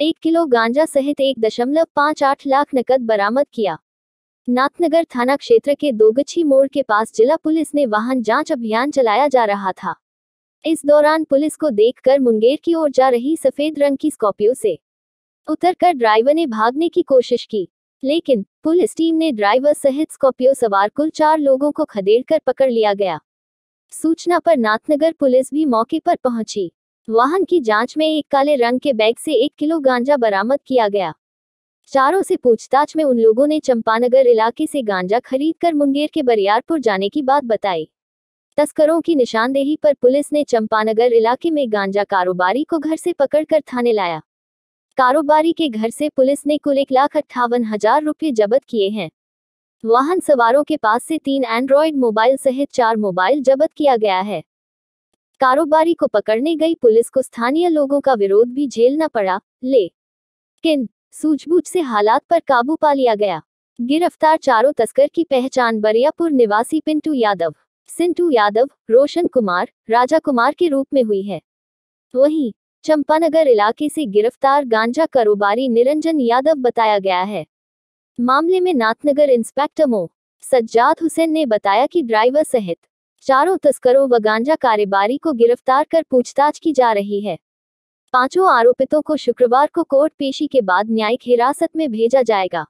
एक किलो गांजा सहित एक दशमलव पाँच आठ लाख नकद बरामद किया नाथनगर थाना क्षेत्र के दोगछी मोड़ के पास जिला पुलिस ने वाहन जांच अभियान चलाया जा रहा था इस दौरान पुलिस को देखकर मुंगेर की ओर जा रही सफेद रंग की स्कॉर्पियो से उतरकर ड्राइवर ने भागने की कोशिश की लेकिन पुलिस टीम ने ड्राइवर सहित स्कॉर्पियो सवार कुल चार लोगों को खदेड़ कर पकड़ लिया गया सूचना पर नाथनगर पुलिस भी मौके पर पहुंची वाहन की जांच में एक काले रंग के बैग से एक किलो गांजा बरामद किया गया चारों से पूछताछ में उन लोगों ने चंपानगर इलाके से गांजा खरीदकर मुंगेर के बरियारपुर जाने की बात बताई तस्करों की निशानदेही पर पुलिस ने चंपानगर इलाके में गांजा कारोबारी को घर से पकड़कर थाने लाया कारोबारी के घर से पुलिस ने कुल एक लाख अट्ठावन हजार रुपये जब्त किए हैं वाहन सवारों के पास से तीन एंड्रॉयड मोबाइल सहित चार मोबाइल जब्त किया गया है कारोबारी को पकड़ने गई पुलिस को स्थानीय लोगों का विरोध भी झेलना पड़ा किन सूझबूझ से हालात पर काबू पा लिया गया गिरफ्तार चारों तस्कर की पहचान बरियापुर निवासी पिंटू यादव सिंटू यादव रोशन कुमार राजा कुमार के रूप में हुई है वही चंपानगर इलाके से गिरफ्तार गांजा कारोबारी निरंजन यादव बताया गया है मामले में नाथनगर इंस्पेक्टर मो सज्जाद हुसैन ने बताया कि ड्राइवर सहित चारों तस्करों व गांजा कारोबारी को गिरफ्तार कर पूछताछ की जा रही है पांचों आरोपितों को शुक्रवार को कोर्ट पेशी के बाद न्यायिक हिरासत में भेजा जाएगा